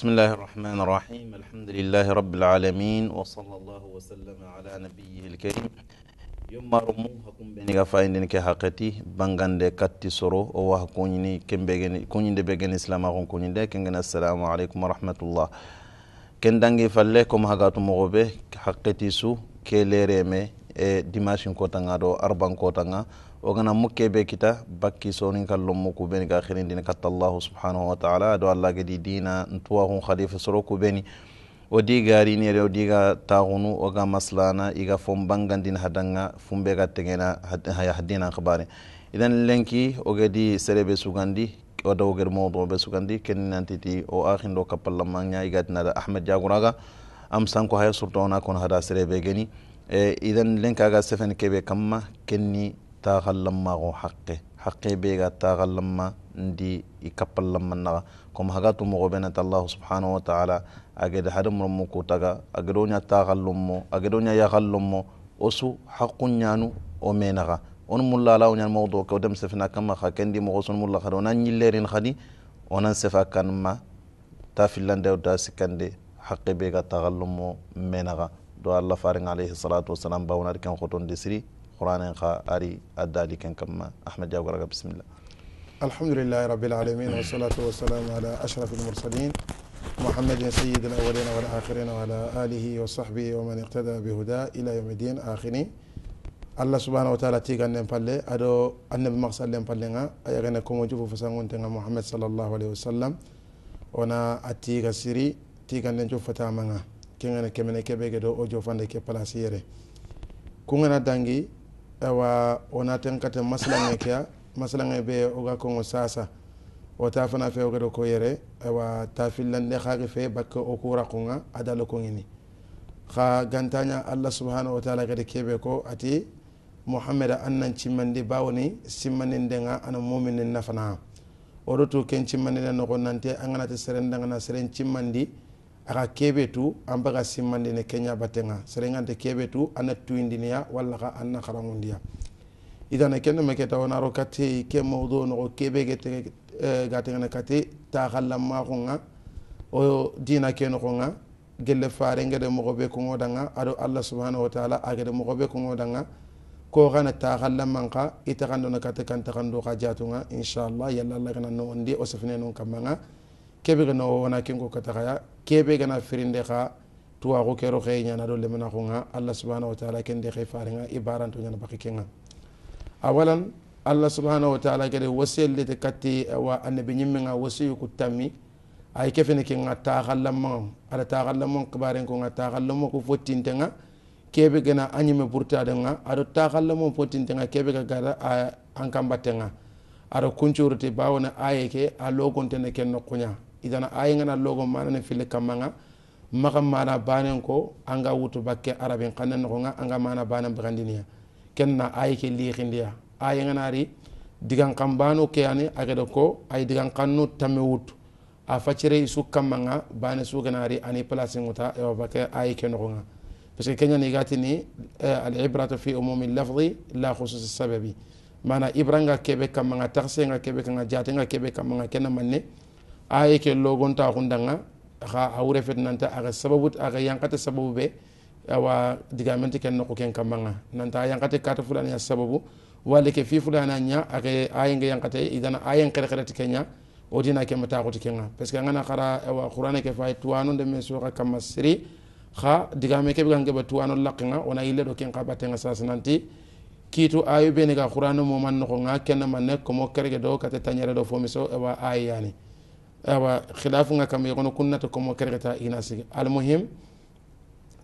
بسم الله الرحمن الرحيم الحمد لله رب العالمين وصلى الله وسلم على نبيه الكريم يوم رموهكم بني غفاين دينك حقتي بانغان دي كاتي سورو او واكوني كيم بيغني كوني دي بيغني اسلام اكون كوني دي كين السلام عليكم ورحمه الله كين دانغي فاليكم هاغات موغوبه حقتي سو كي ليريمي اي ديماشين كوتانغادو اربان كوتانغا ogana mukke be kita bakki sonin kallon muku beni ka hirindini katta allahu subhanahu wa taala ado allah gedi dina ntuwa hun khalifa soroku beni o di garini ere o diga taxunu oga maslana iga fon bangandin hadanga fumbe ga tegena hadina xibare idan lenki ogedi serebe sugandi o dawo gedi modo be sugandi kenni nantiti o axindo kapallamaña igatinada ahmed diagouraga am sanko haya surtout kon hada serebe geni e idan lenkaga sefen kebe kamma kenni taxa lammaxo xaqe xaqe bega taxa lamma ndi i kappal lamma naxa comme haga moxo benata allahu subhanahu wa taala a gede hadamaromo kutaga a gedoña taxallon mo a gedoña yaxallon mo wo su xaqun ñanu wo menaxa on mulla ala wo ñani moxo doke wo dem sefena kamma xa kendi moxo son mulla xadi wona ñillerin xadi wonan sefa kanma ta fillande ta sikkande haqqe be ga taxallon mo do allah faring alayhi salatu wasalam bawonadi ken xoton siri قرآن خا أري أدى كان كما أحمد جاوب بسم الله الحمد لله رب العالمين والصلاة والسلام على أشرف المرسلين محمد سيد الأولين والآخرين وعلى آله وصحبه ومن اقتدى بهدى إلى يوم الدين آخرين الله سبحانه وتعالى تيغا نمبالي أدو النبي مقصد نمبالينا أيغانا كومو جوفو فسانون تنغا محمد صلى الله عليه وسلم ونا أتيغا سيري تيغا نجوف فتامنا كيغانا كمنا كبيغدو أجوفان لكي بلاسيري كونغانا دانجي awa wonaten kata maslaŋe keya maslaŋe be oga koŋo sasa ta fana fe ogedo ko yere awa tafillande xaaki fe bakke o kura kunga adalo koŋini xa gantaña allah subhanahu wa taala gede kebe ko ati annan an nan cimmandi bawoni simmanindenga ana muminin nafana oɗo tu ken na noxo nante a ganati serendangana seren cimmandi aga kebe tu an baga simmandini kenya batenga serengante kebe tu ana tuyindiniya walla ga an na harangundiya idana kendo me keta wonaro kate ke mawdo nogo kebe gete eh, gatengene kate nga o dina ke nga gelle fare ngede moxoɓe kongodanga ado allah subhanahu wa taala agede moxoɓe kongodanga ko gana xana taxallamanxa itaxandona kate kan taxandu xa jatunga inchallah yalla allah gana noondi o sefne non kammanga kebe gana wana kengo katagaya kebe gana firinde ka tuwa ko kero kay e nyana do lemna ko nga allah subhanahu wa ta'ala kende kay faringa ibaranto nyana baki kenga awalan allah subhanahu wa ta'ala kede wasiyel de katti eh, wa annabi nyimme nga wasiyu ku tammi ay e kefene ke nga taxallamma ala taxallamma kibaren ko nga taxallamma ko fottinte nga kebe gana anyime burtade nga ado taxallamma fottinte nga kebe ga gara an kambatte ado kuncurti bawona aye a logontene ken nokkuña igana ayengana logo manani fille kammanga maxa mana banen ko anga wutu bakke arabin xanne noxonga anga mana banen baxandiniya ken na aye ke lixindiya ayenganari digan xan ke ani ageda ko ay digan xannu tamme wutu a facire i su kammanga bane suganari ani placinguta ewa bakke aye ke noxonga parce que keñani gatini eh, alibratu fi umumi lafdi la khususi sababi mana ibranga kebe kammanga taxsenga kebe kanga jatenga kebe kammanga kena manne aye ke logonta xundanga xa a wure fet nanta axa sababu axa yankate sababu be awa digamente ken noqu ken kammanga nanta a yankate kata fulaniya sababu walla ke fi fulana ña ake ayenge yankate idana ayen xerexereti ke ña otina ke mataxuti kenga parce que angana xara awa qur'ana ke fay tuwano nde soxa kamma siri xa digame ke began geɓa tuwano laqenga wona yille ɗo ken xa battenga sasananti kiitu ayu bene ga qur'ana moman noxonga kenna manne komo kerege do kate tañere do fomiso awa ayeyani awa xilafunga nga kam yogono kunnata komo kergeta ina sigi almuhim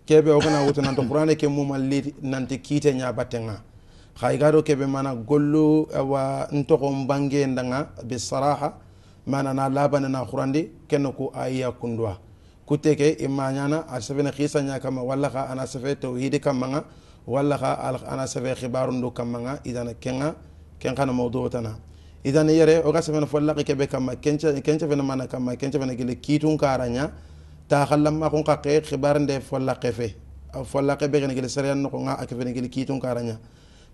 kebe ogana wuta nanto qur'ane ke mumalli nanti kiite ñabatte nga xay gado kebe mana gollu awa ntoxo mbange ndanga bisaraha mana na labane na xurandi kenno ku ayiya kunduwa kuteke ke imma ñana a sefene xisa ña kamma walla xa ana sefe tawhidi kamma walla xa ana sefe xibarundu kamma nga idana kenga ken xana mawdu idan yere oga semen fo laqi kebe kam kenca kenca fena mana kam kenca fena gele kitun karanya ta khallamma kun qaqe khibar nde fo laqe fe fo laqe be gele serian ya no nga ak fena gele kitun karanya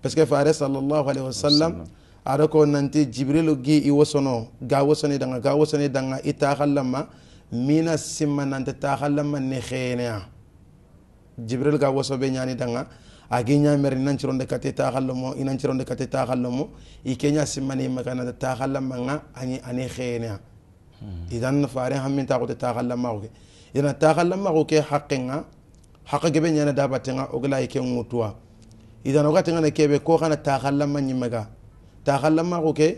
parce que faris sallallahu alaihi wasallam ada ko nanti jibril gi i wosono ga wosone danga ga wosone danga ita khallamma mina simman nanti ta ne jibril ga wosobe nyani danga age ñamere nancironde kate taxallomo i nancironde kate taxallomo i keña simmani maganata taxallamanga ani ani xeenea hmm. idan fare hammintaxute taxallamaxu ke yana taxallamaxu ke xaqenga haqa gebe ñana dabatenga ogalayi ke ŋutuwa idan ogatengana kebe ko xana taxallama ñimmega taxallamaxu ke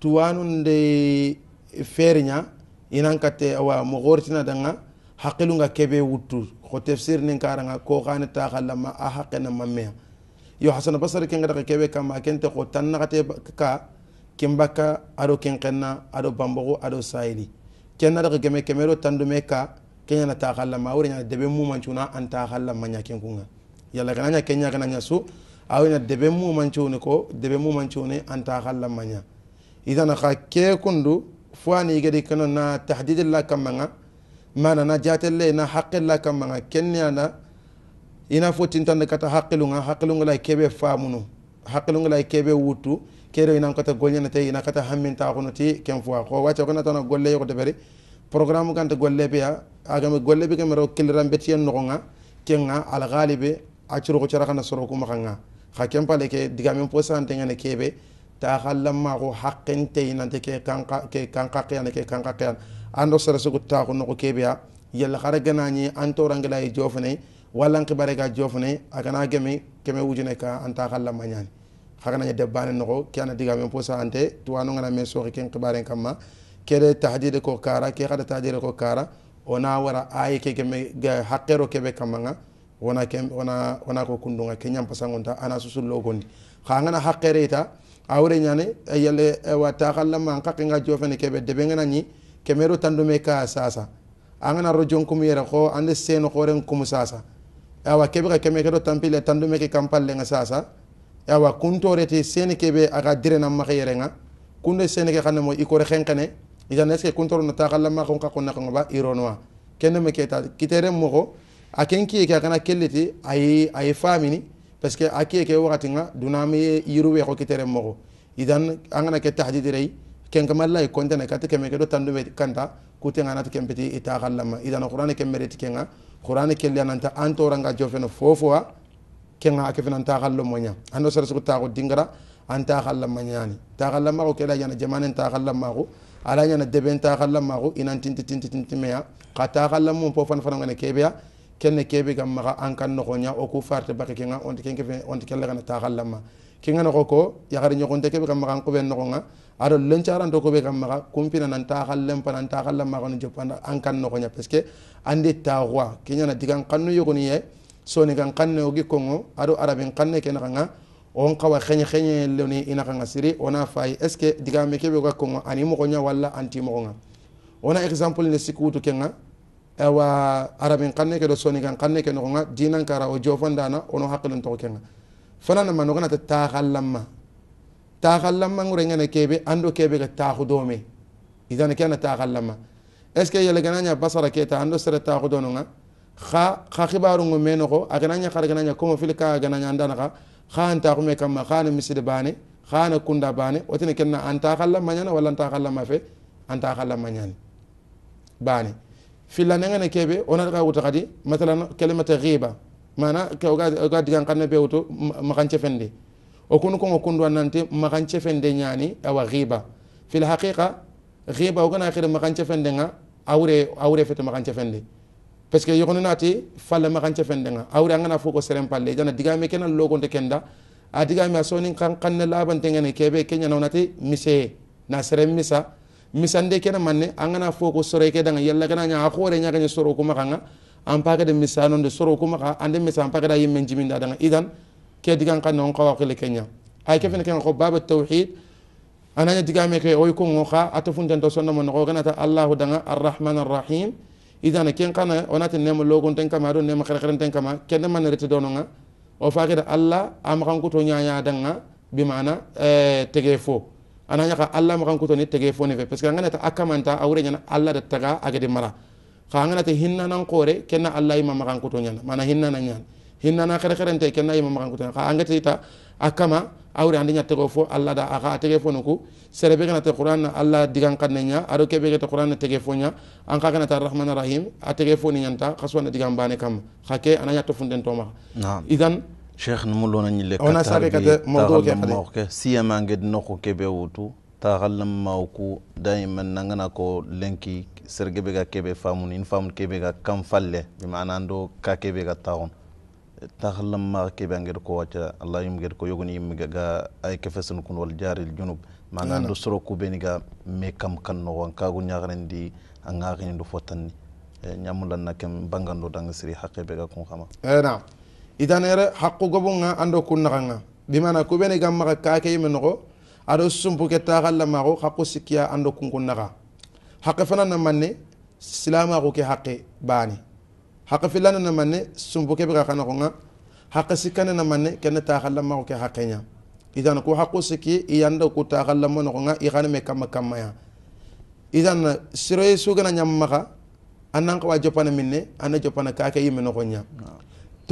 tuwanunde feeriña inan kate awa mo xooritinadanga xaqilunga kebe wuttu ko tefsir nin karanga ko gani ta khalla ma a ma mamme yo hasan basar ken gada kebe kama kente ko tanna kate ka kimbaka ado ken kenna ado bambogo ado saidi kenna daga geme kemero tandume ka kenya na ta khalla ma wuri nya debe mu manchuna an ta khalla ma ken kunga yalla kana nya kenya kana nya su awina debe mu manchuni ko debe mu manchuni an ta ma manya idan kha ke kundu fwani gedi kana na tahdidillah kamanga mana manana jatelle ina haqqilla kammanga kenniyana ina fo tintande kata haqqilunga haqqilungala kebe famunu haqqilungala kebe wutu kere ina kata te ina kata hammintaxuno ti ken fowa xo wacce ko natana golle yoko deɓeri programu ganta golle beya agame golle be kemero kiliran betiyen noxonga kenga alxalibe a curuxu soro sorokumaxanga xa ken pale ke digamen po santengene kebe taxallanmaxo haqqentey nante ke kanqaqeyana ke kanqaqeyana ando sarasugu taxu noxo keɓeya yalla xara ganañi an torangelaye jofane walla n xibarega jofane a gana geme keme wujune ka an taxallanma ñani xaganaña debbane noxo ke ana digamen posa ante tuwanongana me sooxi ken xibaren kamma kede tahdide ko kara ke xada tahdide ko kara ona wara aye ke geme haqqero keɓe kammanga wona ke wona wona ko kundunga ke ñampasangonta ana susullo gondi xa ngana haqqere awre ñane yalle wa taxalla man qaqinga jofene keɓe deɓengenañi kemero tandume ka sasa angana ro jonkum yere xo ande seno xoren kum sasa awa keɓe xa keme keɗo tampile tandume ke kampallenga sasa awa kuntoreti sene keɓe axa direnan maxe yerenga kunde sene ke xane mo ikore xenqene isana est ce que taxalla ma xon qaqu naqonga ba ironowa kenne me keta kiteren moxo a ken kiye ke kana kelleti ayi ayi famini parce que a kee ke wakati nga dunami ye yiru wexo kitere moxo idan a ngana ke tahdidrey kenkamalla i kontene kati keme ke do tanduɓe kanta kutenganati kempeti ita xallama idan qurane ke mereti kenga qurane ke liananta an toranga jofeno fofowa kenga a kefenan taxallo moña ando sarasugu taxu dingara an taxallama ñani taxallamaxu ke lañana jamanen taxallamaxu ala ñana deben taxallamaxu inan tinti tinti tintimeya xa taxallamum fofan fanangane keɓeya kenne kebe gam maga an kan no gonya o ku farte bake kenga on kenke fe on kelle kana ta gallama kenga no ko ya gari nyogon de kebe gam maga ko ben no gonga aro lencharan to ko be gam maga kumpina nan ta gallem panan ta gallama gono jopanda an kan no gonya peske ande ta wa kenya na digan kanno yogoni ye soni gan kanne ogi kongo aro arabin kanne kenga nga on kawa xeñe xeñe loni ina kanga siri ona fayi est ce que digame kebe ga kongo ani mo gonya walla anti mo gonga ona exemple ne sikutu kenga awa arabin kanne ke do soni kan kanne ke nogonga dinan kara o jofandana ono haqilen togo kenga fana nama nogonata taxallanma taxallanma ngurengene kebe ando kebe ga taxu dome idana ke ana taxallanma est ce que yeleganaña basara keta ando sere taxu dononga xa xa xibarungu me noxo a ganaña xara ganaña comme fil ka ganaña andanaxa xa an taxume kamma xa ana miside bane xa ana kunda bane wotene kenna an taxallanma ñana walla an taxallanma fe an taxallanma ñani bane filla kebe keɓe onata wuta kadi masalan kelimata riba mana oga digan kanne be wutu makan cefende o kunu kon o kundu annanti makan cefende ñani awa riba fil haqiqa riba ogana xiri makan cefende nga awure awure fete makan cefende parce que yogonu naati falle makan cefende nga awure angana fo ko seren palle jana digame kena logonte kenda a digame a sonin kan kanne labante kebe keɓe keñanawonati miseye na seren misa misande kena manne angana foko sore ke danga yalla kana nya akore nya ganya soro kuma kanga an pake de misano de soro kuma ka ande misan pake da yimmen jimin da danga idan ke digan kan non ko wakile kenya ay ke fen ken ko bab tawhid ananya diga me ke oy ko ngoka atofun tan to sonna mon ko ta allah danga arrahman arrahim idan ken kana onati nemo logon ten kama do nem khere khere ten kama ken man rete dononga o faake da allah am kan ko to nya nya danga bimana eh tege fo ana ñaka allah maxan kutoni tege fone fe parce que anganata a kamanta a wure ñana allah da taga agede mara xa anganata hinnanan qoore kenna allah ima maxan kuto ñana mana hinnana ñana hinnana xerexerente kenna ima maxan kuto ñana xa angetita a kama a wure andi ñattego fo allah da axa a tege fone ku serebe ganate qouran na allah digan xanne ña aɗo keɓe gete qouran na tege fo ña an xa ganata arrahman a tege foni ñanta xa suwana digan bane kamma xa ke ana ñatto funten tomaxa idan شيخ نمولونا نيلي أنا سابقا موضوع كي سيما نقد نوخو كيبي وطو taxallam mawku daiman nangana ko lenki serge be ga kebe famun in famun kebe ga kam falle bi mana ando ka kebe ga taxun taxallam ma kebe ngir ko wacca allah yum ngir ko yogoni yim ga ay kefesun kun wala jaril junub mana ando soro ku beni ga me kam kan no wan ka a nyaarendi anga ngini ni fotanni nyamulan eh, nakem bangando danga siri hakke be ga kun xama eh na itanere haqqu gobunga ando kunnaganga bimana kubeni ka kake yime nogo ado sumpu ke ta ma taxallamaxo hakku sikia ando kunkunnaxa haqe fana na manne silama silamaxu ke hakke bani haqe filana na manne sumpu ke kana xanaxonga haqe sikana na manne ken ta ma taxallamaxu ke hakke nya idan ku haqqu sikki iyanda ku taxallamo noxonga kam kamma ya idan siroye sugana ka annan xawa jopana minne ana jopana kake yime nya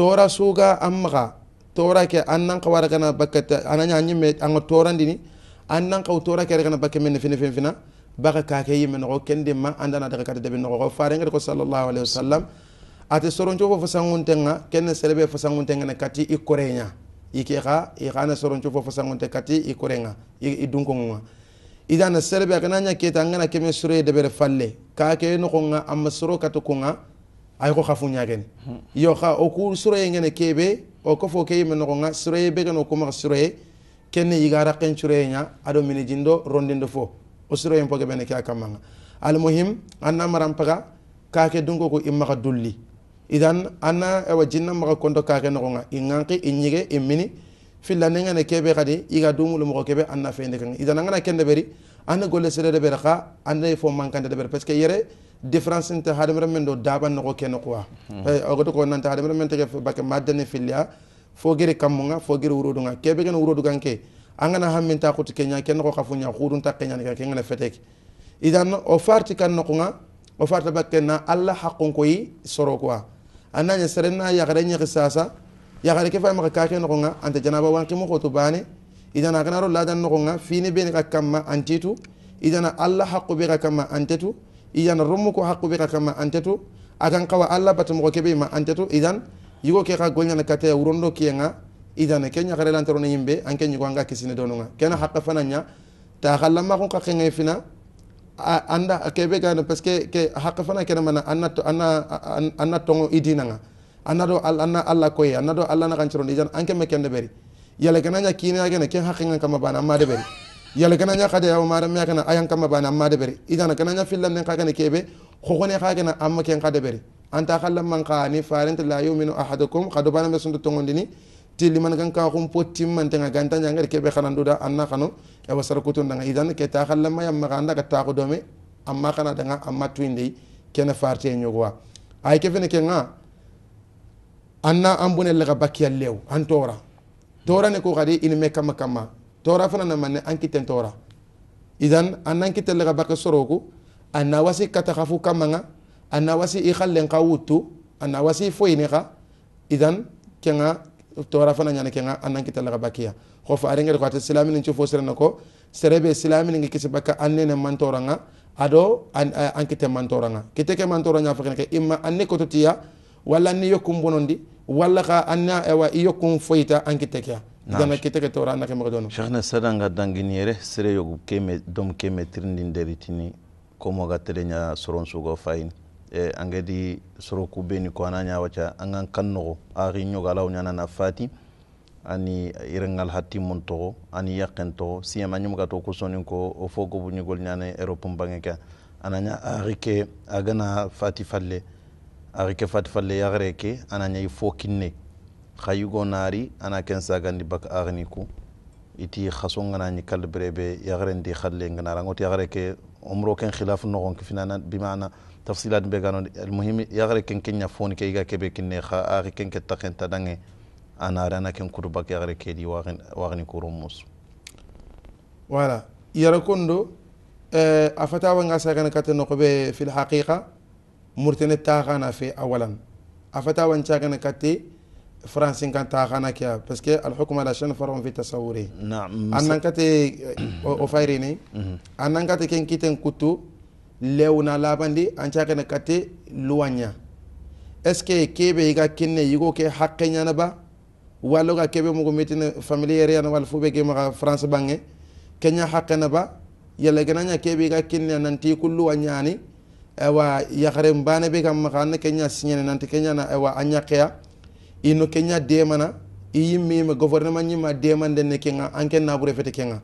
tora suga an maga tora ke an nan kawara kana bakkata ana nyanyi me an tora ndini an nan tora ke kana bakke men fini fini fina baka ka ke yimen ko kende ma andana daga kata debin ko faare ngir ko sallallahu alaihi wasallam ate soron chofo fasangunte nga kenne selebe fasangunte nga kati ikorenya ike xa i xana soron cofo fasangonte kati i korenga idana serebe akana ɲa keta angana keme suro ye debere falle ka ke noxonga ama soro kati konga ay ko xafu ñagani yo xa o ku suroye ngene kebe o ko fo ke yime noxonga suroye begen o kumaxa suroye kenne yigara qen suroye ña aɗo mini jindo rondindo fo o suroyen poge bene ke a kammanga almuhim anna maran paga kake dunko ko i maxa dulli idan anna ewa jinna maxa konto kake noxonga i ŋanki i ñige i mini filla ne ngana kebe xadi iga dumulu mo kebe anna fende kan idan ngana kende beri anna golle sere de berqa anna fo mankande de ber parce que yere différence inte hadamre men do daban no ken quoi ay ogoto ko nanta hadamre men tege bakke madane filla fo gere kamunga fo gere wurodu kebe gena wurodu ganke angana hamminta kuti kenya ken ko kafunya khudun ta kenya ka ken fetek idan o farti kan no nga o farta bakke na alla haqqon koyi soro quoi ananya sere yagare nyi sasa yagare ke fayma ka kake nogonga anta janaba wankimo hoto bane idana ganaro ladan nogonga fini bene ka kamma antitu idana allah haqqu e be ka kamma antetu idana rommu ko haqqu be ka kamma antetu agan kawa allah batamogo kebe ma antetu idan yigo ke ka golñana kataya wurondo kiyenga idana ke ñagare lantarone yimɓe anke ñigo anga kisine dononga kena haqqa fananña ta xallama xun qaqenge fina anda kebe gano parce que ke haqqa fana kene mana anna anna anna tongo idinanga e anado anna alla koye anado alla na kanchironde jan anke me kende beri yale kana nya kini agene ken hakinga kama bana amma beri yale kana nya khade yaw maram ya kana ayan kama bana amma beri idan kana nya fillan den kagane kebe khogone kagana amma ken khade beri anta khallam man qani farint la yu'minu ahadukum qad bana me sundu tongondini tiliman kan ka khum potim man tanga ganta nya ngere kebe khanan duda anna khano e wasar kutun danga idan ke ta khallam ma yamma ganda ka ta ko amma kana danga amma twinde kena farte nyogwa ay ke ke nga anna an bonelle ga bakiya an tora tora ne ko gade ilme kama kama tora fana na manne an kiten tora idan annan kitelle ga bakka soroku anna wasi kata khafu kamanga anna wasi ikhallen qawutu anna wasi foyne ga idan kenga tora fana nyana kenga annan kitelle ga bakiya khofa arengere ko ate silamin ci fo serena ko serebe silamin ngi kisi bakka annene man toranga ado an, an kite man toranga kite ke man toranga fakene ke imma anne ko totiya walla ni yokkum bonondi walla ka anna ewa i yokkum foyita anki tekeya igana kiteke tora ke mogo dono cheikhna sadanga dangini yere sere yogu keme dom keme tirindin deritini komoga tereña soronsugo fayini e angedi soro beni ko ana ñawaca angan kan noxo axi ñoga alaw ñanana fati ani irengal hatti mun toxo ani yaqen toxo siyema ñumga to ku sonin ko o fo gobuñigol ñane europe mbange ke anaña axi ke agana fati falle axi ke fati falle yaxere ke ana ñayi fo kinne xa yugo naari ana ken sagandi baka axini ku iti xaso nganañi kal brebe yaxerendi xalle nganarangoti yaxere ke omro ken xilaf noxon ke finana bimana tafsilat be gano almuhim yaxere ken ke ña foni ke yiga kebe kinne xa axi ken ke taxenta dange a naari ana ken kutu baka yaxere kedi waxini kuru musu voilà yara kondo a fatawanga sagana kate noxobe fi lhaqiqa murtene taxana fe awalan afata wancagana katte francin kan taxana kea parce que alhukma la chane faron fi tasawuri annan kate o fayrene annan kate ken kiten kuttu lewna labandi ancagana katte luwanña est ce que kebe yiga kinne yigo ke haqqe ñanaba wallo ga kebe mugo metine familiere yana wal ge maga france bange kenya haqqe naba yalla gananya kebe yiga kinne nanti kullu wa ñani ewa yakharen mbane be kam maga anna kenya signene nante kenya na ewa anyakeya ino kenya demana i meme gouvernement nyima demande ne kenga anke na nabure fete kenga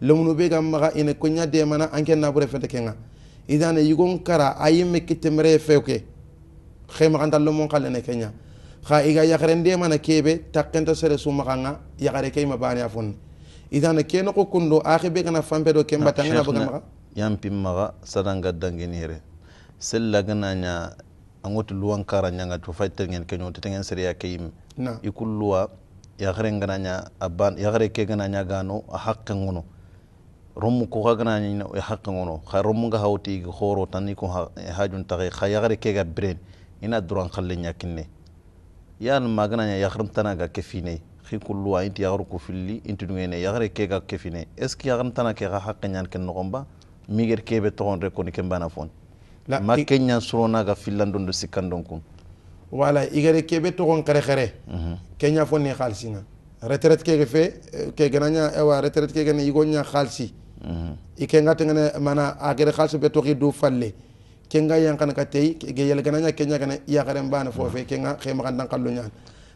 lomunu be kam kha ine kenya demana anke na nabure fete kenga idane yugon kara a yimme kitte mere fewke xemaxanta khale ne kenya kha iga yakharen demana kebe takenta sere sumaxanga yakhare ke ima bane a fonni idana ke noxo kundo axi be gana fampe do ke mbatangana ah, bagamaxa yampimmaxa sadanga dangini re sella gana nya angoti luwan kara nyanga to faytel ngen kenyo to tengen seriya kayim ikulluwa ya gare gana nya aban ya gare ke gana nya gano a hakka ngono romu ko ga gana nya ya hakka ngono kha romu ga hawti ga khoro tani ko e hajun tagi kha ya gare ke ga brain ina duran khalle nya kinne yan magana nya ya khrim tana ga kefine khi kulluwa inti ya ko filli inti dungene ya gare ke ga kefine est ce que ya khrim tana ke ga hakka nyan ken no gomba kebe to on re ko bana fon ma kenya sorona ga fillandon do sikkandon kun wala igare kebe togon kare kare mhm. kenya fo ne khalsina retraite kege fe ke gananya ewa retraite ke ne igonya khalsi mhm. ike ngate ngane mana agere khalsi be togi du falle kenga yankan ka tey ge yel gananya kenya gane ya kare bana fo fe kenga khema kan dan kallo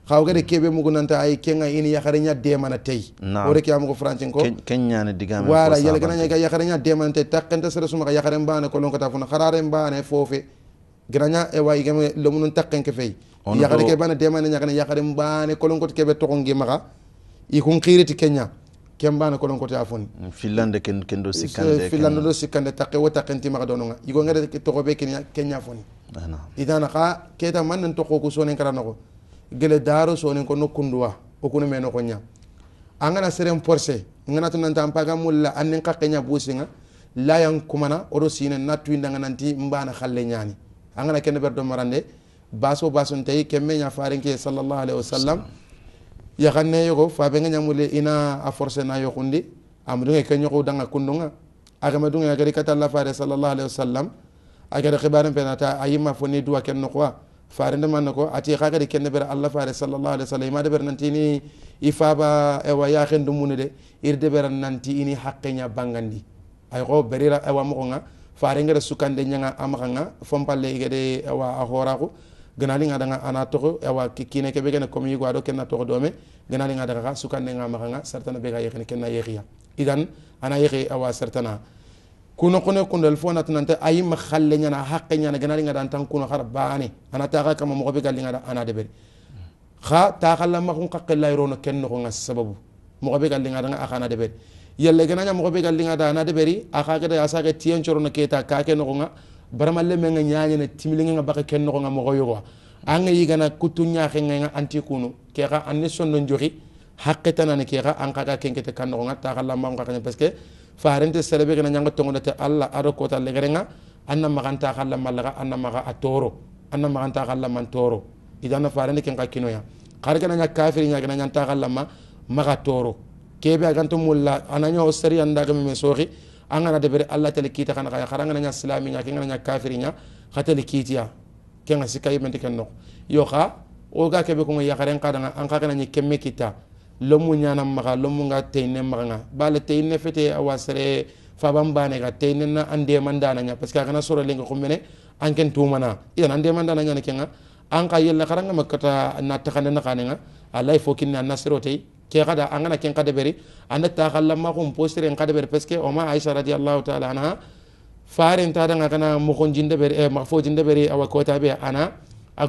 xawgade keɓe mugunanta ay kenga ini yakareña demana tayi ore e ke amugo francin ko voilà yala ganañaga yakareña demana tayi takkenta sere sumaka yakare mbane ko lonkata funa xarare mbane foofe ganaña ewa igame lomunun takkenke fey yakare ke bana demane ñakane yakare mbane kolonkote keɓe toxongi maxa i kun xiriti keña ken bana kolonkote a foni fillande ken do sikkande fillande do sikkande takke wo takkenti maxa dononga igongede toxoɓe keña foni idana xa keta man nen toxoku sonen kara noxo gele daaro soni ko nokkunduwa okunu me noxo ña angana seren porcé ngana nanta an mulla annin xaqe businga layan kumana odo sine na mbana xalle ñani angana kene ber marande baso basuntayi kemme ña farenke sallallahu alayhi wa sallam yaxanne yogo fabenga ñamule ina a forcé na yoxundi amudunge ke ñoxu danga kundunga agama dunge agari katalla fare sallallahu alayhi wa sallam agari xibaren penata ayima fo ni duwa ken noxowa fare nde man ko ati kakadi kenne bere allah fare Sallallahu Alaihi Wasallam. sallam imade bere nanti ini i faaba ewa yaken dummune de irde bere nanti ini haqqeña bangandi ay ko berira ewa nga fare ngere sukande ñanga a e fompalle igede ewa a horaxu genalinga danga ana wa ewa kine ke begene comme yigo aɗo kenna toxo dome nga daga xa sukandenga maxanga sartana bega yexini kenna yexiya idan ana yexi ewa sartana kuno kone kundal elfo na tunanta ayi ma khalle nyana hakke nyana ganali ngada antan kuno khara baani ana ta ga kama mo be galli ana de beri kha ta khalla ma kun qaqqe la yrono ken no sababu mo be galli nga akana de beri yalla gana nya mo be ana de beri akha ga da asa ga tiyen choro no keta ka no nga barama le menga nyanya ne nga baka ken no nga mo goyo anga yi gana kutu nya nga anti kuno ke ga anne son no njori haqqe tanane ke ga an ka ga ken kete kan no nga ta khalla ma kun parce que farente serebe gana ñanga tongondete alla aɗo kota legerenga anna maganta xalla mallaga anna maga a toro anna maganta xalla man toro idana farende ken xa kinoya xar gana ña kafiri ñagana ñanta xallama maga toro kebe aganto mulla anañoo seri andagame me sooxi an debere alla tele kiita xana xaya xara ngana ña silami ña ke ngana ña kafiri ña xa tele kiitiya ke sikka yimenti ken noxo yo xa o ga kebe kongo yaxaren xadanga an xa gana ñi kemme kitta lomu ñana maxa lomu nga teyne maxanga bala teyne fete awa sere faban bane ga teyne na ande mandana nya parce que kana soro lenga ko mene an tumana idan ande mandana nya kenga an ka yella karanga makata na takana na kanenga alai fokin na nasiro ke kada an kana ken kada beri anda ta kala ma ko postere en kada beri parce que o ma aisha radiyallahu ta'ala anha faren ta danga kana mo kon jinde beri e eh, ma fo jinde beri awa kota be ana a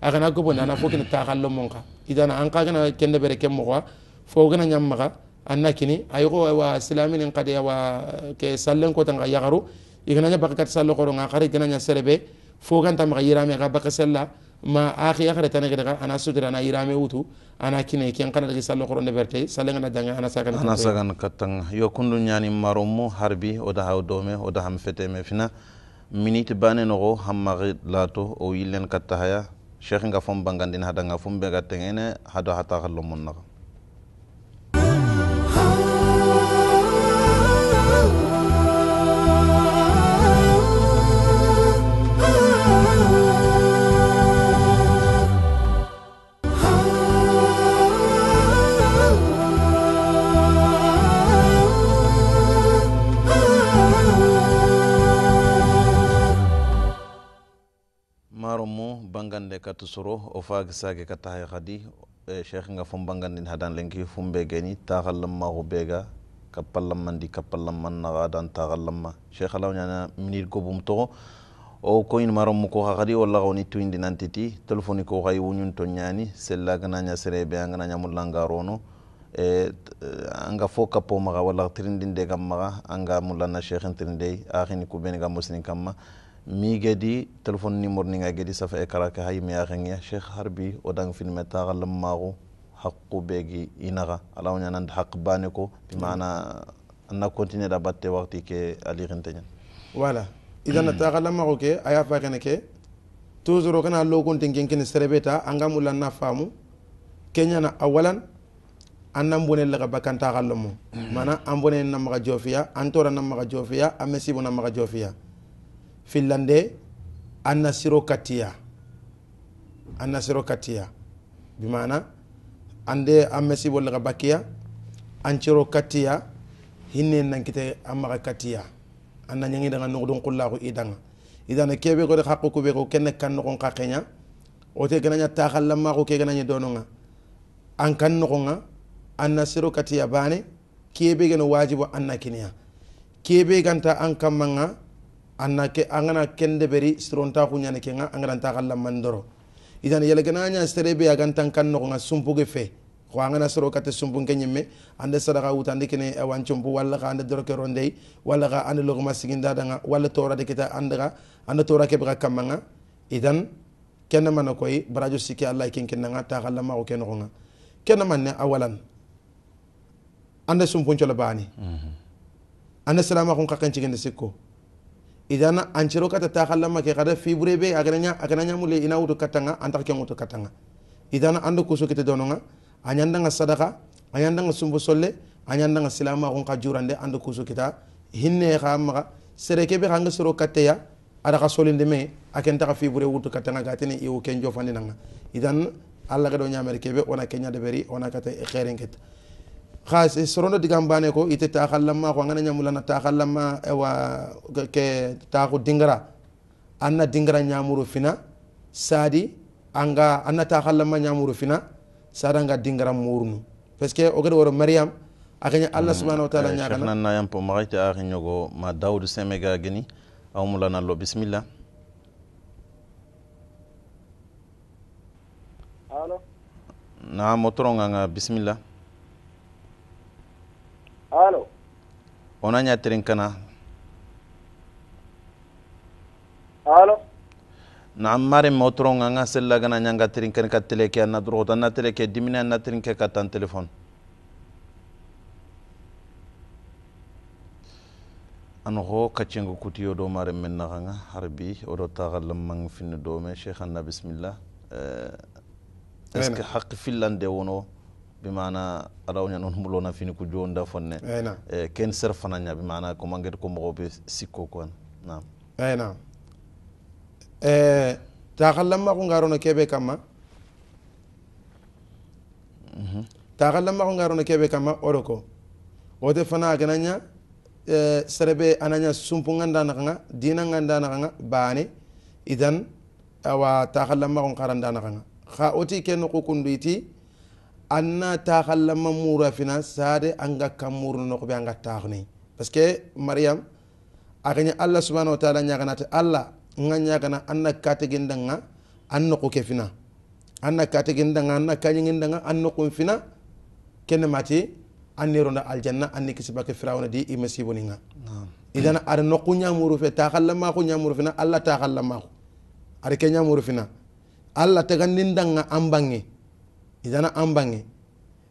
agana goboni ana fo kina taxallon mon xa idana an xa gana kende bere ken moxoa fo gana ñam maxa anna kini ayoxo awa silaminin xade awa ke sallen kotan xa yaxaru iganaña baka kati salle xoronga xari ganaña serebe fo ganta maxa yirame xa baka sella ma axiya xare tane xedexa ana sutira ana yirame wutu ana kine ken xana dagi salle xoronde berte sallengana dange ana sagana ana sagana kattanga yo kundu ñani maromu harbi o daxa dome o daxam feteme fina minute bane noxo xammaxi lato o yillen kattahaya شيخ غا فم بانغاندين هذا غا فم بغا تنين هذا حتى غلو منغ katu soro o faga sage ka tahay khadi eh, sheikh nga fo mbangandin hadan lenki fumbe geni taxallamma xubega kappallamandi kappallamman naxa dan taxallamma sheikh alaw ñana minir gobum toxo o koyin maron mu ko xa xadi walla xawni tuyindinantiti téléphone ko xay wuñun to ñani sella ganaña serebe a ganaña mullangarono eh, eh, anga fo kappo maxa walla tirindinde gam maxa anga mulanna cheikhin tirindey axini kubeni ga mosinin kam mi gedi telephone numéro ninga gedi safa e kara ke hay miya khanya cheikh harbi o dang filme ta galam mago haqqu begi inaga ala wonya nan haq bane ko bi mana hmm. na continuer da batte waqti ke ali gintanya wala idan ta galam mago ke aya fa kana ke toujours kana lo kon tinken ken serebeta anga mulla na famu kenya na awalan annan bone la laga bakanta galam mana an hmm. bone nan maga jofiya an tora nan maga jofiya amesibo nan maga jofiya finlandais annasiro kattiya annasiro kattiya bimana ande an mesibo laga bakkiya anciro kattiya hinne nankite an maga ngi danga ñangidanga nogdun qullaku idanga idana kebe gode hakku kube ko kenne kan nogon ka kenya ote gananya taxal lammaku ke gananya dononga an kan nogonga siro katia bane kebe gana wajibo anna kiniya kebe ganta an kammanga anna ke angana kende beri ku nyane ke nga angana ta kala mandoro idan nanya nya ya gantan kan no nga sumpuge fe ko angana soro kate sumpu ke nyemme ande sadaka wuta eh, ande kene awan chumpu wala ga ande ke ronde wala ga ande logma siginda danga wala tora de kita andra ande tora ke bra kamanga idan kenna mana yi braju sikki allah ken nga ta kala ma ko ken nga kenna ne awalan ande sumpun chola bani mhm. Anda salama kun kakan cigen de sikko idan an ciro kata ta khallama ke kada fibre be agana agana nyamule ina wutu katanga antar ke wutu katanga idan ando kuso kete dononga anyanda nga sadaka anyanda nga sumbu solle anyanda nga silama on kajurande ando kuso kita hinne khamma sereke be khanga soro kateya ada ka solinde me aken taka fibre wutu katanga gatene iwo ken jofandi nanga idan alla gado nyamere kebe ona kenya deberi ona kata khairen khas eh, sorondo digambane ko ite ta khallama ko ngana na ta e wa ke ta ko dingara anna dingara nyamuru fina sadi anga anna ta khallama nyamuru fina sada nga dingara murnu parce que o gado woro maryam akanya allah mm. subhanahu wa ta'ala eh, nyaaka na na yam po ta akhi nyogo ma daoud semega geni awmulana lo bismillah Halo, na motronga nga bismillah. Alo. Ona nyaatirin kana. Alo. Naam mari motro nganga sella gana nyanga tirin kan ka teleke na dro ta na teleke dimina na an ke ka tan telefon. an nga kaccengo kutiyo do mare men naxanga harbi oɗo taxa lammang finne dome cheikh anna bismillah eh, est ce que xaq fillande wono bimana arawnya non humulona fini ku jonda fonne e eh, eh, ken ser fananya bimana ko manget ko mo be sikko kon na ay eh, na e ta khallamma ko ngarono kebe kama mhm. ta khallamma ko ngarono kebe kama oroko wote fana gananya e serebe ananya sumpu nganda nakanga dina nganda nakanga bane idan awa ta khallamma ko ngaranda nakanga kha oti ken ko kundu iti anna taxalama lama mura fina sade anga kamur no ko be anga taxni parce que maryam aganya allah subhanahu wa ta'ala nyagana ta allah nga na anna kategin danga anna ko kefina anna kategin danga anna kanyingin danga anna ko fina kenne mati anni ronda aljanna anni kisibake firawna di imasiboninga idan ar noqu ñamuru fe taxal ko ñamuru fina allah taxal ko ar ke ñamuru fina allah tagandin ambangi idana ambange bange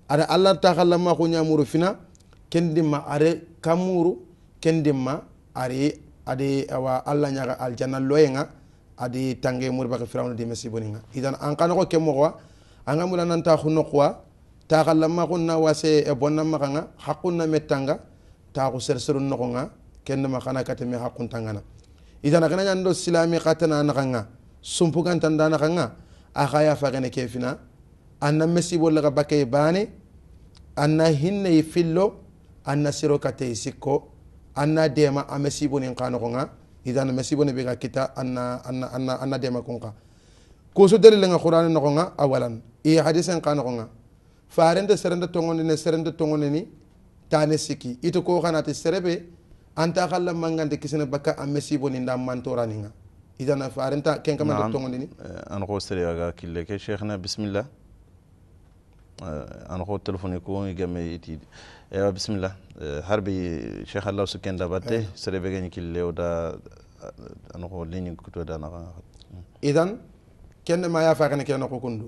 ada allah ta xallama xuñamuru fina ken dimma are kamuru ken dimma are ade awa allah ñaxa aljanna loyenga ade tange muri baka firawna dime boninga idan an xanoxo ke moxowa anga mula nanta xu noquwa taxallama xun na wase e bonna kanga hakuna metanga mettanga taxu serseru noxonga kendema kana kateme xaqun tangana idan a xenañan do silami xa tana naxanga sumpugantan da naxanga a xaya faxene ke fina annamme sibollaga bakkeye baane anna hinneye fillo anna siro kateye sikko anna deema ame sibonin ka nogonga idan ame sibone bega kita anna, anna, anna, anna deema kunka kusu dalilenga qur'ani nogonga awalan iye hadisen ka nogonga farende serende togonini serende togonini tane sikki ito ko xanati serebe anta xalla mangande kisene bakka ame siboni nda mantoraninga idan farenta ken kamade togondini an xo sereaga kille ke cheikhna bismillah an xo téléphone ko game itidi ewa har bi cheikh allah sukken dabatte sere be gañi killew da an xo ligne kuto da naxa idan kenne ma ya faxene ke noxo kundu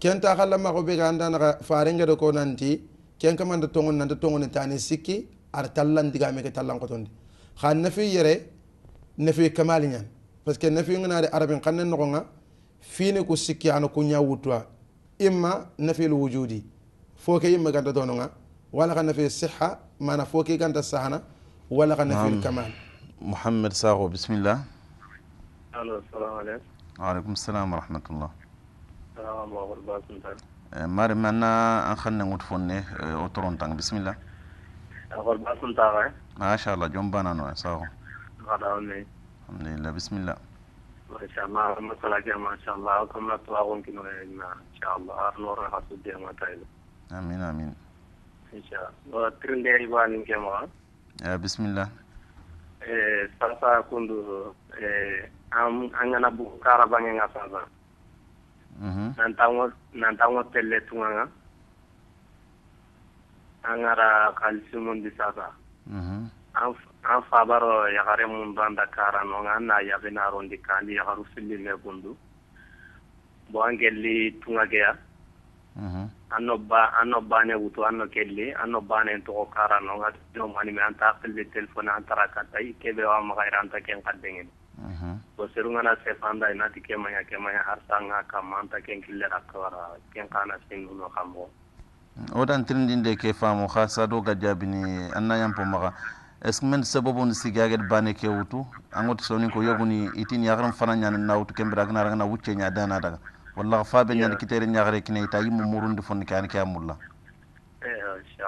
ken ta xalla maxo be ga anda naxa farengedo ko nanti ken kamanta tongon nanta tongone tani sikki ar tallan digame ke tallan xotondi xa nafi yere nafi kamali ñan parce que nafi ngana de arabin xanne noxonga fine ku sikki ana kuña ña إما نفي الوجود foke إما كانت tononga ولا كان nafil الصحة ما foke كانت sahana ولا كان nafil نعم. الكمال محمد ساغو بسم الله الو السلام عليكم وعليكم السلام ورحمة الله السلام الله وبركاته ماري مانا انخلنا متفوني اوترون أه، تانغ بسم الله غربات تاغي ما شاء الله جنبانا نوع ساغو الحمد لله بسم الله ማሻአላህ መከላከያ ማሻአላህ አቅምና ተዋወንክ ነው እና ኢንሻአላህ አርኖር ሀሱ ጀማ ታይለ አሚን አሚን ኢንሻአላህ ወትር እንደሪ ባን ከማ ቢስሚላህ ሳሳ kundu am angana bu karabange nga sasa nantango nantango telle tunganga angara kalsimundi sasa an fabaro yagare mun do anda karano an na yabe na rondi kandi yagaru filli me gundu bo angeli gelli tunga geya mm-hmm. anno ba anno bane wutu anno kelli anno bane to ko karano ga do mani me anta qilbe telefon anta ke kebe wa magaira anta ken kaddengen bo serunga na se fanda ina tike manya ke manya har sanga kam anta ken kille rakara ken kana sinu no kambo odan trindinde ke famu khasa do ga jabini anna yampo maga est ce men sababun sigaget bane ke wutu angot soni ko yoguni itin yagaram fana ñani nawtu kembira gna ragana wucce ña dana daga walla faɓe ñani kitere ñagare kine ita yimmu murundi fonni ke ani ke a mulla eh,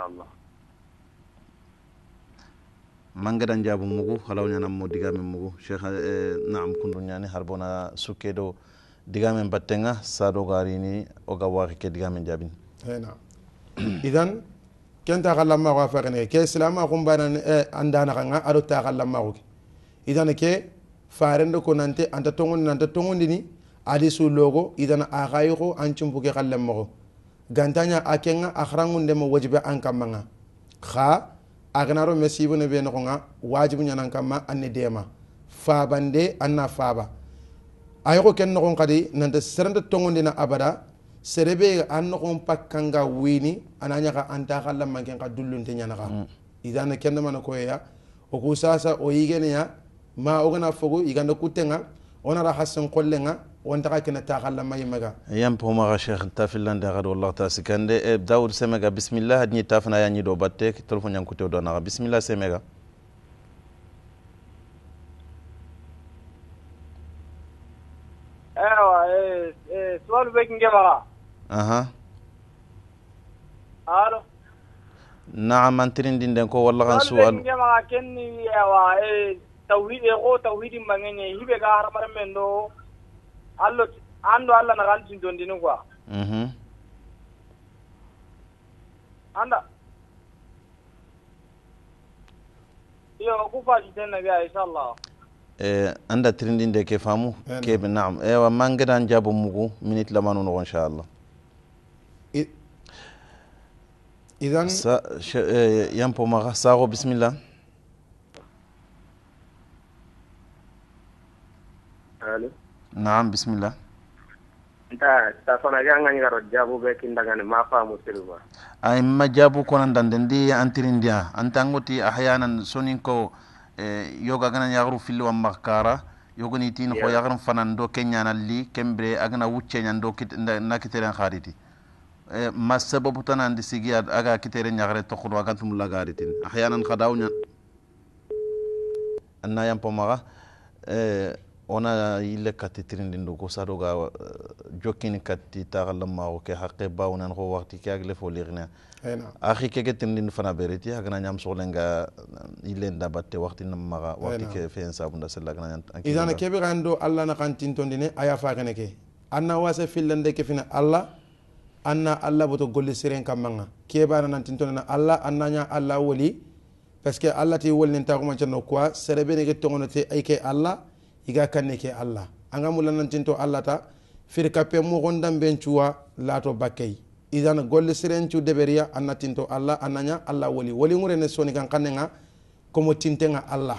mangeɗan jaabu mugu halaw mo digamen mugu cheikh eh, naam kundu ñani har bona sukke ɗo digamen battenga saɗo garini oga waaki ke digamen jaabini eyi eh, na idan kenta xallamaxo a faxene e, ke silamaxum banan andanaxanga aɗo ta xallamaxu ke idan ke farende ko nante anta togondi nanta togondini adi su logo idan a xayixo an cumpu ke xallemaxo gantaña a kenga a xarangundema wajibe an kammanga xa a ganaro me sibune be noxonga wajibu ñanan kamma anni dema fabande an na faba a yoxo ken noxon xadi nanta serenta togondina abada serebe an nogon pakkanga wini ana ñaga anta xalla manken xa dullunte ñanaxa mm. idana kende mana koyeya oku sasa o yigeneya ma ogana fogu iganda kuttenga onara hassen qollenga wontaxa kena ta xalla mayimaga yam pomaxa cheikh ta fillande xad wallah ta sikande e daoud semega bismillah hadñi tafana yañi do batte téléphone do donaxa bismillah semega ewa e, e, suwalu ɓe aha alo naam an den ko walla kan suwal ndema kenni ewa e tawhide ko tawhidi mangeñe hiɓe ga haramaren men do allo anndo allah naga an tindondini quoi mhm. anda iyo ku faajitennage inchallah e annda de ke faamu keɓe naam ewa mangeɗan jaabo mugu minute lamanu nogo inchallah Idan sa Idhan e, yampo maga sago bismillah. Alo. Naam bismillah. nta tafanage an ga garo jabu be kindagane ma faamu silva ay ma jabu ko nan dande ndi antirindia antangoti ahyanan sonin ko eh, yoga gana yagaru fil wa makara yogoni tin yeah. ho yagaru fanan do li kembre agana wucceñan do na kiteren hariti ma sababu tanandi sigi aga kitere ñaxare toxuno agantum lagaritin axyanan xadaw ñan anna yampamaxa wona yille katti tirindindu ko sadoga jokkini katti taxa lammaxu ke xaqe bawunan xo waxti ke ag lefo lixina axi keke tirindindu fana bereti agana ñam soxlenga yillen dabatte waxti namaxa waxti ke feen sabunda sella agana idana kebe xan do allah na xan tintondine aya faxene ke anna wase fillande ke fina allah anna allah boto golli siren kammanga kebana nantintonana allah annaña allah woli parce que allah ti wolnentaxumancanno quoi serebene ge togonote ay ke allah iga kanne ke allah anga nan tinto allah ta firkape moxon damben cuwa lato bakkey idan golli siren cu deɓeriya anna tinto allah annaña allah woli woli ŋurene soni kan kannenga komo tintenga allah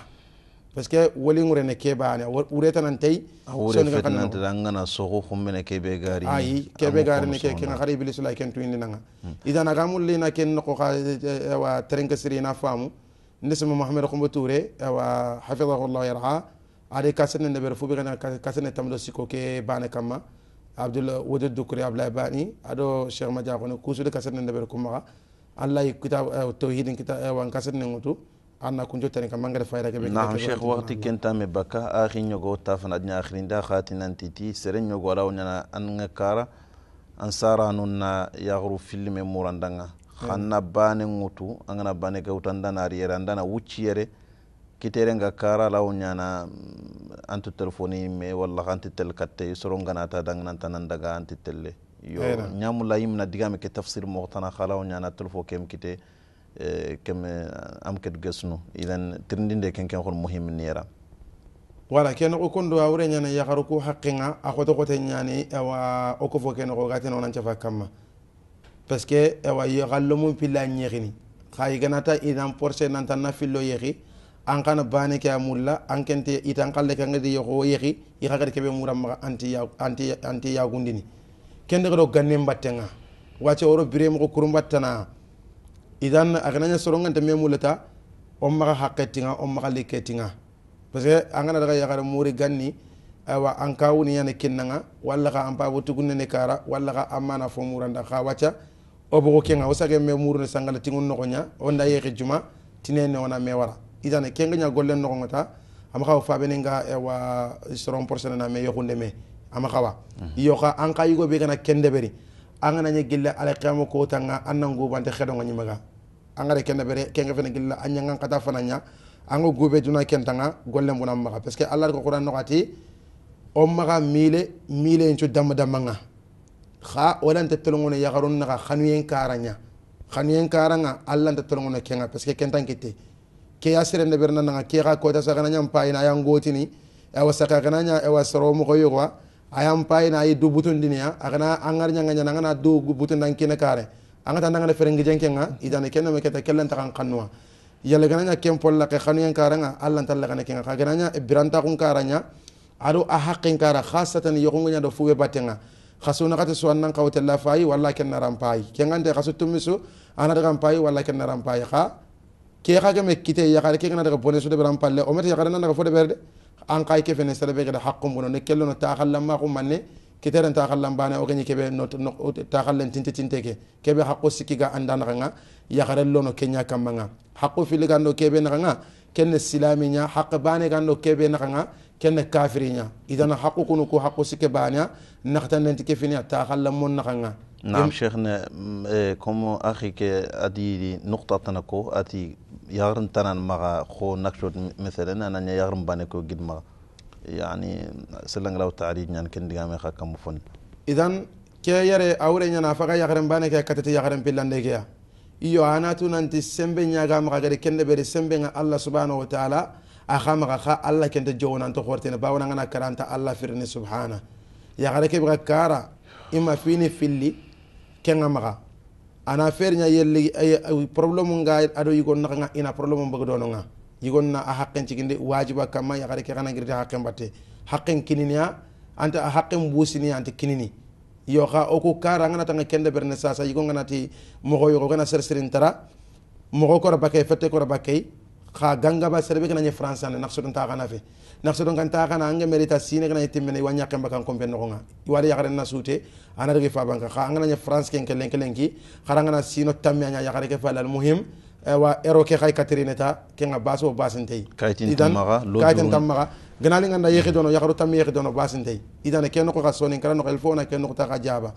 parce que wali ngure ne ke bane wure tanan tay awure fetnan tan ngana sogo khummene ke be gari ayi ke be gari ne ke kina khari bilis la ken tuindi nanga idan aga mulli na ken ko wa terenka sirina famu nisma mohammed khumba touré wa hafizahu allah yarha ade kasene ne ber fubi gana kasene tamdo siko ke bane kama abdul wadud dukri abla bani ado cheikh madia ko kusude kasene ne ber kumma allah kitab tawhidin kitab wa kasene ngutu anna kunjotani kam mangere fayra ke be na sheikh waqti kenta me baka akhi nyogo ta fana dnya akhirin da khatin antiti sere nyogo raw nyana an sara ngakara ansara nunna yaghru filme murandanga khanna bane ngutu angana bane ke utanda na riera ndana wuci yere kitere nga kara law nyana antu telefoni me walla antu tel katte soro ngana ta dangna tanan daga antu telle yo nyamu layim na digame ke tafsir mo tana khalaw nyana telfo kem kite kame am ket gasnu idan tirindinde kenken xon kon muhim nira wala ken ko kondo awre nyana yakaru ko a akoto ko nyani awa oko fo ken ko gateno nan chafa kamma parce que awa yakallo mum pilla nyegini khay ganata idan porse nan na fillo yegi an kana bane ke amulla an kente itan kalle kan ngadi yoko yegi yakagar kebe muram anti anti anti yagundini kende ko ganne mbattenga wace oro bire kurumbattana idan agananya soronga te memulata on maga haqqetinga on maga leketinga parce que angana daga yagara muri ganni awa an kawuni yana kinnanga walla ka an paabo tugunne ne kara walla ka amana fo muranda ka wacca o bogo kenga o sage me murune sangala tingun nogonya onda yexe juma tinene ona me wara idane kenga nya golle nogongota ama xawa faabene nga ewa soron porcene na me yoxunde me ama xawa iyo mm-hmm. xa an ka yugo be gana kendeberi angana nya gille ala qiyama ko tanga an nangubante xedonga ñimaga angare kenda bere kenga fene gilla anyanga kata fananya ango gobe duna kentanga golle mbuna maga parce que allah ko qur'an nokati o maga mile mile damma dam nga kha wala nte tolongone yagarun naga khanuyen karanya khanuyen karanga allah nte tolongone kenga peske que kentan ke yasire nde berna nanga ke ga kota sa gananya na ya tini e wasaka gananya e wasro mo yugo ayam na yi dubutun dinya agana angar nya nga na dubutun butun dan kine kare anga tanda ngana ferengi jenke nga idane kenna me keta kellen takan kanwa yalla gananya kempol la ke khanu yan karanga allah talla kana kenga ka gananya e kun karanya aro a haqqin kara khasatan yogunga do fuwe batenga khaso na kata suwan nan kawte la fayi walla kenna rampai kenga de khaso tumisu ana de rampai walla kenna rampai kha ke kha ke me kite ya kare kenga de bonesu de rampalle o mete ya kare nan de fo de berde an kay ke fene sere be ga haqqum bono ne kello ta khalla ko manne kiteren taxallan bane o geñi keɓe taxallen tinte tinte ke keɓe xaqo sikkiga anda naxanga yaxarellono keña kammanga xaqo filigando keɓe naxanga kenne silami ña xaq bane gando keɓe naxanga kenne kafiri ña idana xaqu kunu ku xaqu sikke banea naxtanenti ke finia taxallan mon naxanga نعم شيخنا كم أخيك أدي نقطة تنكو أتي يغرن تنان مغا خو نكشوت مثلا أنا يغرن بانكو قد مغا يعني سلنغ لو تعريج نان كن ديغامي خا كم فون اذا كي يري اوري نانا فغا يغرم بانك كتتي يغرم بلانديكيا iyo anatu nanti sembe ñaga maxa gadi kende beri sembe nga allah subhanahu wa taala axa maxa xa allah kente jownanto xortene bawanangana karanta allah firni subhana yaxare ke bixa kara ima fini filli kenga maxa ana ferña yelli problème nga ado yigo naxanga ina problème mbog dononga na a haqqen ciginde wajiba kamma yakare ke xana girde haqqen batte haqqen kininiya anta a haqqen businiya anta kinini yo xa oku kara ngana tanga kende berne sasa yigo ti moxo yoxo xena serserin tara moxo kora bakey fette kora bakey xa ba serbe ke nañe france ane nax soton taxana fe nax soton kan taxana ange merita sine ke nañe timmene wa ñaqen bakan compe noxonga iwada yaxaren na soute ana rege fabanka xa ngana nañe france ken ke lenke ki xara ngana sino tamme a ña yaxare ke falal muhim Eh, wa ero ke khay katrine ta ke nga baso basin tay kaytin tamaga lo kaytin tamaga ganali nga na yekhi dono yakharu tam yekhi dono basin tay idan e ke no ko gasoni kala no elfona ke no ta jaba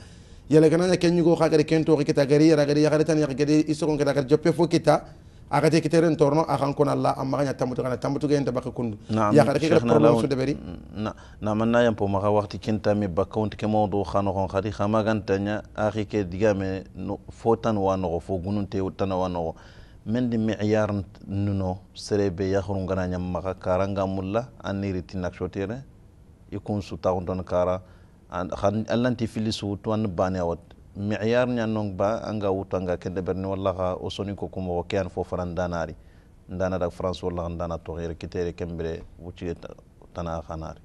yele gananya ke nyugo khagari ken to kita gari yara e gari yakharu tan yakharu iso kon kada joppe fo kita agate kiteren torno akan kon alla amma ganya tamutu kana tamutu gen ta bakkundu yakharu ke problem su deberi na na manna yam po maga waqti ken tami bakkont ke mawdu khano kon khadi khama gantanya akhi ke digame no fotan wa no fo gununte te tan wa no mendi miyar nuno serebe yakhurun gana nyam maka kara nga mulla anni riti ikun su taun ton kara allan ti fili su an bani awat miyar nya non ba anga wutu anga kende berni wallaha osoni ko kumo ke an fo faran ndana da france wallaha ndana to gere kitere kembere wuci tana khanari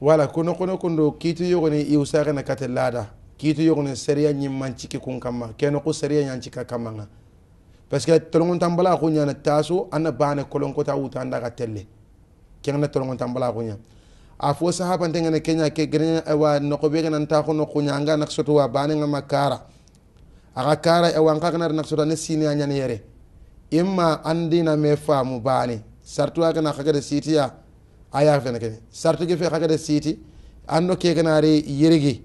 wala kono kono kondo kiti yogoni iusare na katel lada kiti yogoni seriya nyimman ciki kun kamma keno seriya nyan cika parce que tolongon tambala ko nyana taso anna bana kolon ko tawu tanda ka telle kenna tolongon tambala ko nyana a fo sahaba tengene kenya ke gren wa no ko be ganan ta ko no ko nyanga nak soto wa bana ngama kara aga kara e wanka kana nak soto ne sini anyane yere imma andina me famu bani sartu aga na kaga de sitiya aya fene ke sartu ge fe kaga de siti anno ke ganare yerigi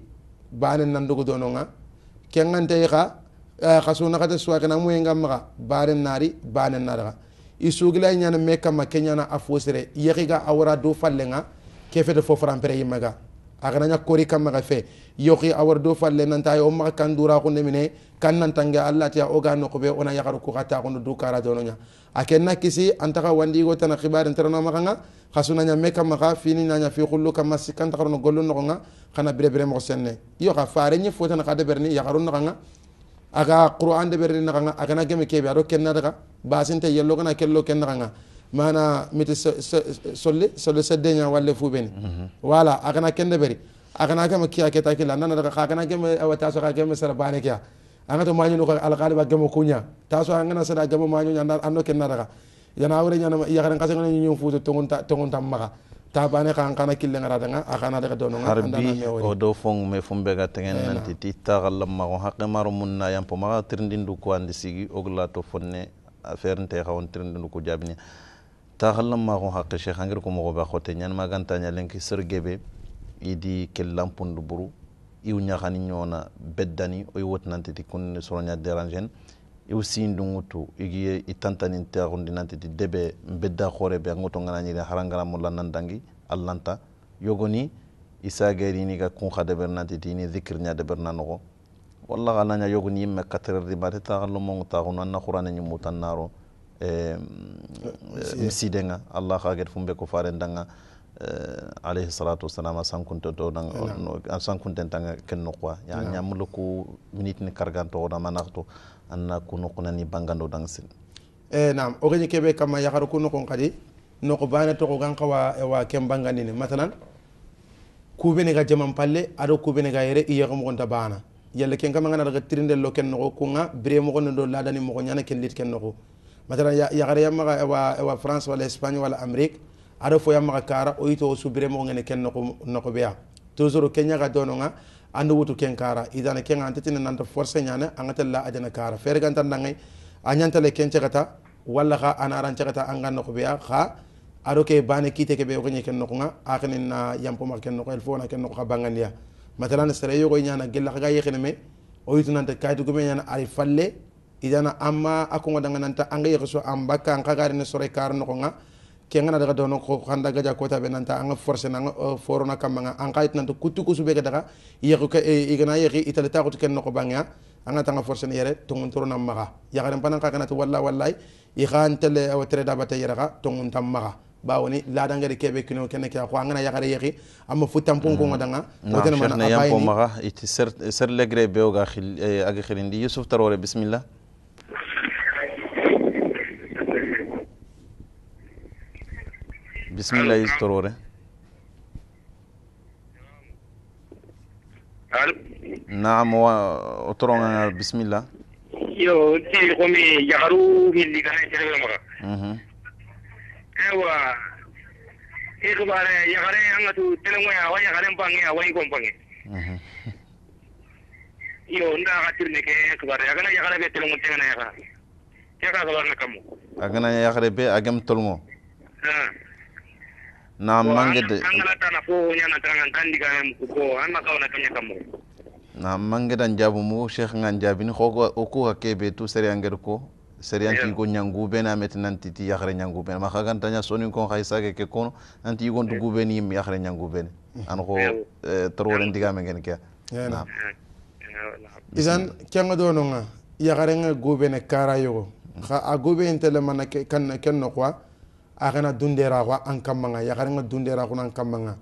bana nandugo dononga kengante ka kaso na kata suwa kana muyen gam maka bare nari bane naraga isugila nyana me kama kenya na afosere yekiga awara do fallenga kefe de fofran pere yimaga agana nya kori kama ga fe yoki awara do falle nan tayo ma kan dura ko nemine kan nan tanga allah ta oga no ko be ona yakaru ko kata ko do kara do nya akenna kisi antaka wandi go tan khibar tan no makanga khasuna nya me kama ga fini na nya fi khullu kama sikan ta ko no gollo no nga kana bire bire mo senne yo ka fare nyi fotan ka de berni yakaru no nga aga qur'an de berri naga agana geme kebe aro kenna daga basinte yello gana kello kenna ganga mana miti solle solle seddenya walle fubeni wala agana kende beri agana geme kiya keta kila nana daga agana geme awata so geme sara bane kiya anga to manyu no alqaliba geme kunya taso angana sara geme manyu nyanda anno kenna daga yana wure nyana yagaran kasengo nyu futu tongon tongon tamma tabane kan kana kille ngara danga akana daga dono ngara harbi o do fong me fumbe ga tengen nanti ti tagal ma ko haqqe mun na yampo maxa tirindindu tirndin du ko andi sigi ogla to fonne affaire nte xawon on ko jabini tagal ma ko haqqe sheikh angir ko moxo ba khote nyan ma ganta nyalen ki sergebe idi kellam pundu buru iw nyaxani ñona beddani o yot nanti ti kun soroña deranger i sin dungu tu igi i tantanin teaxundinanti ti debe nbedda bedda be a ngoto ngana ñiri harangaramu lannan dangi allanta yogoni i sagerini ga kun xa deberinanti ti ini dikirña deberina noxo walla xa naña yogoni yimme quatre heure di mate taxa an na xurane ñimmutan naro Eh, eh, misidenga allah xaget fumbe ko faren danga eh, alayhi salatu wasalam a sankuntoto a sankuntentanga ken noqua ya ñamulu ku minitini kargantoxona manaxto anna ku noqunani bangando dang sin nam o xeƴe keɓe kamma yaxar ku noqon xadi noqo bane toxo gan xawa wa ken bangandini mathalan kubene ga jaman palle aɗo kubene ga yere iyeexo moxonta bana yalla ken kamangana daga tirindel lo ken noxo kunga bire moxonne do ladani moxo ñana ken lit ken noxo mathalan yagara yammaga ewa france walla espagne walla amérique aɗa fo yammaga kara o yito o subire mo ngene ken nokoɓeya toujours ken kenñaga dononga anda wutu ken kara idana kenga antatine nanta forcé ñana la adana kara ganta gantandangay a le ken cagata walla xa anaran cagata anga nokoɓeya ga aɗo ke bane kite ke ɓe oxeñe ken noxuga axenen na yampo mar ken noxo el fona ken noxo xa matara mathalan sere yogoy ñana gella ga yexene me o yitu nanta kayitugume ñana ari falle idana amma akongo danga nanta anga yegeso an bakka an kagarine sore kar nogonga kengana daga dono ko handa gaja kota be nanta anga force nanga eh, forona kamanga an kayit nanta kutu kusube ga daga yego ke eh, igana yegi itale ta kutu ken noko bangya anga tanga force ne yere tongun toro nam maga yagaran panan ka kana to walla wallahi i tele eh, aw tere da bata yere ga tongun tam maga bawoni ladan gari kebe kino kene ke ko angana yagare yegi amma fu tampon ko mm. ngadanga o tene mana abayni yampo maga iti ser ser legre beoga khil aga khilindi yusuf tarore bismillah bismillah yi Traoré naam wa o bismillah. yo ti komi jagaru hilli kana cerega maga mhm. ewa i kibare yagare anga tu ya awa yagaren pange awa ikon pange mhm. Yo, nda xatirne ke kibare agana yagare be telengo tegana yaga Ya ka kibarna kamu agana yagare be agem tolngo nah. nam mangede angalatana fo ñana taranga tandigaem ko an masawna kañaka moy na mangeda njaabu mu cheikh nga njaabini xoko o kuxa kebe tu sériyanger ko sériyantiigo ñanguubene a meti nantiti yaxare ñanguubene ma xagantaña sonin kon xay sage ke kono nanti yigontu guubene yim yaxare ñanguubene an xo torwore ndigame ngen ke isan kenga do nonga yaxarenga guubene kara yogo xa mm. a gube guube intelemana ken no quoi agana dundera wa an kamanga ya garanga dundera ko an kamanga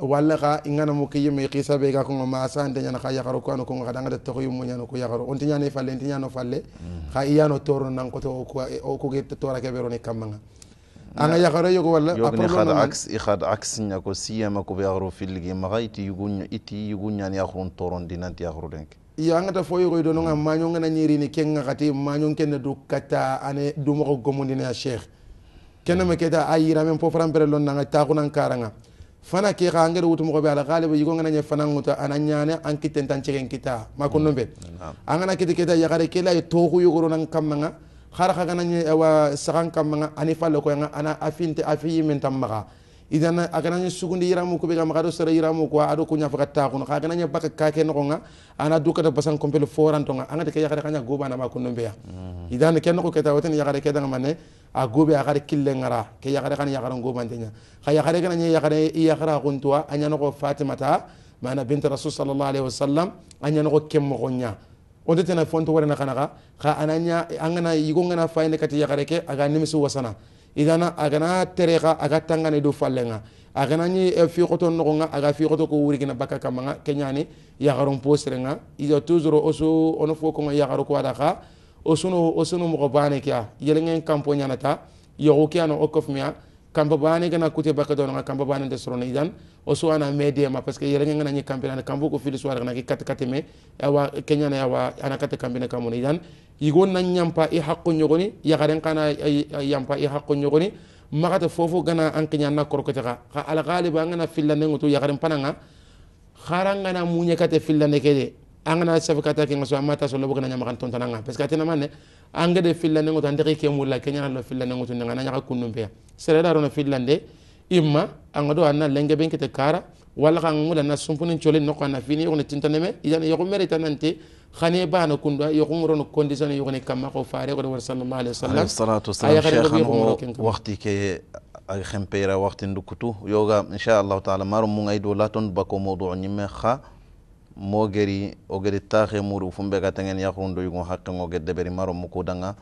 walla ka ingana mo kiyeme qisa be ga ko ma asante nyana ka ya garo ko an ko ngada ngada to ko ya garo on falle tinya no falle ka iyano toro nan ko to ko ko ge to ra anga yakara yogo walla yogni khad aks i khad aks nya ko siyama ko be agro filgi magaiti yugunya iti yugunya ni akhrun toron dinanti akhru denk iya anga ta foyo goy e do nga manyo e ngana kenga kati manyo kenna du kata ane du mo gomundi na kenema keta a yiramen po faranpere lon nanga taxunan karanga fana ke xa angede wutu moxoɓe ala xaaliba yigongana ñe fananŋuta ana ñane an kitten tan cegen kita ma konno mm. mben a ngana keti keta yaxare ke laye tooxu yogoronan kammanga xara xa gana ñe awa saxan kammanga ani falle koyanga ana a finte a tan maxa idana agananya sugundi yiramu ko bega magado sara yiramu ko ado ko nyafa katta ko ka gananya baka ka ke ana duka basan kompel foran anga de yakare kanya goba na ma ko nombe ya idana ken ko keta yakare ke danga mane a gobe yakare kille ngara ke yakare kan yakare goba ndenya ka yakare gananya yakare yakara kuntua anya no fatima ta mana bint rasul sallallahu alaihi wasallam anya no kemmo gonya onde tena fonto wara na kanaka ka ananya angana yigo fayne kati yakare ke aga nimisi wasana igana agana tere ga aga tangane do fallenga agana ni fi xoto noxo nga aga fi xoto ko wurigina bakka kamma nga keñani yaxarum poserenga ida toujours osu ono fo konga yaxaru ko ada kha osuno osuno moxo bane ke a yelengen campo ñanata yoxu ke ano o kofmea kamba bane gana kute baka do nga kamba bane de sorona idan o so ana media ma parce que yere nga nani kambe ana kambu ko fili suara na ki kat me awa kenya na awa ana kat kambe na kamu idan igon nan nyampa i hakko nyogoni ya garen kana yampa i hakko nyogoni magata fofo gana an kenya na korkota ka ala galiba ngana filla ne ngutu ya garen pananga kharanga na munye kate filla ne angana sabakata ke ngaso amata so lobo kana nyama kan tontana nga parce que atena mane anga de fillande ngoto ande ke mulla kenya na fillande ngoto nga nanya ka kunum be sere da rono fillande imma anga do anna lenge ben kete kara wala kan ngula na sumpunin chole no kana fini yone tintane me idan yoko mere tanante khane bana kunda yoko ngoro condition yoko ne kama ko faare ko sallallahu alaihi wasallam salatu wassalam shekhan waqti ke ay khempera waqti ndukutu yoga insha Allah taala marum mu ngay do laton bako modu nyimme kha mogeri ogedi taxe muru fumbe ga tangen yakhrundo yugo haqqen oge deberi maro muko danga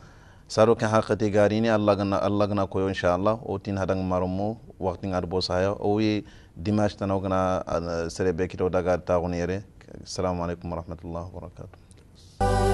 saro ke haqqati garini allah gana allah gana koyo inshallah o tin hadang maro mu waqti ngar bo saya o yi dimash tan gana sere be kito daga taxuni yere assalamu alaikum warahmatullahi wabarakatuh